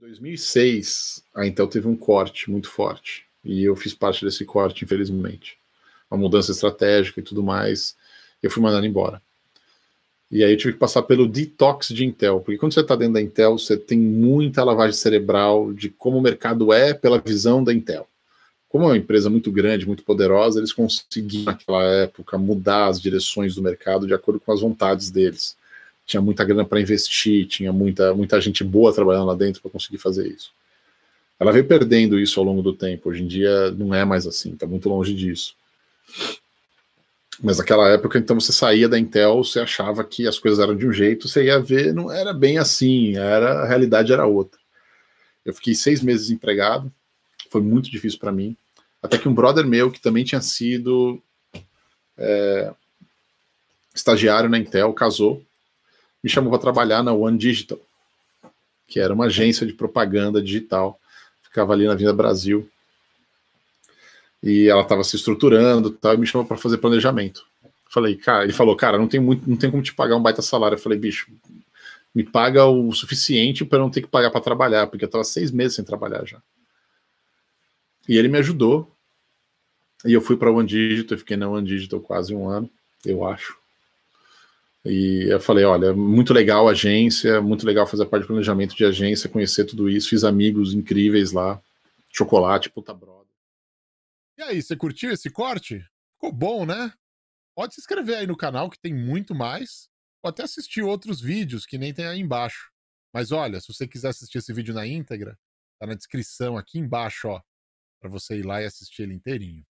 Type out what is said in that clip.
2006, a Intel teve um corte muito forte. E eu fiz parte desse corte, infelizmente. Uma mudança estratégica e tudo mais. Eu fui mandado embora. E aí eu tive que passar pelo detox de Intel, porque quando você está dentro da Intel, você tem muita lavagem cerebral de como o mercado é pela visão da Intel. Como é uma empresa muito grande, muito poderosa, eles conseguiram naquela época mudar as direções do mercado de acordo com as vontades deles tinha muita grana para investir, tinha muita, muita gente boa trabalhando lá dentro para conseguir fazer isso. Ela veio perdendo isso ao longo do tempo. Hoje em dia não é mais assim, está muito longe disso. Mas naquela época, então, você saía da Intel, você achava que as coisas eram de um jeito, você ia ver, não era bem assim, era a realidade era outra. Eu fiquei seis meses empregado, foi muito difícil para mim. Até que um brother meu, que também tinha sido é, estagiário na Intel, casou me chamou para trabalhar na One Digital, que era uma agência de propaganda digital, ficava ali na Avenida Brasil. E ela estava se estruturando tal, e me chamou para fazer planejamento. Falei, cara, ele falou, cara, não tem muito, não tem como te pagar um baita salário. Eu falei, bicho, me paga o suficiente para não ter que pagar para trabalhar, porque eu estava seis meses sem trabalhar já. E ele me ajudou. E eu fui para One Digital, fiquei na One Digital quase um ano, eu acho. E eu falei, olha, muito legal a agência, muito legal fazer parte do planejamento de agência, conhecer tudo isso, fiz amigos incríveis lá, chocolate, puta broda. E aí, você curtiu esse corte? Ficou bom, né? Pode se inscrever aí no canal que tem muito mais, ou até assistir outros vídeos que nem tem aí embaixo. Mas olha, se você quiser assistir esse vídeo na íntegra, tá na descrição aqui embaixo, ó, para você ir lá e assistir ele inteirinho.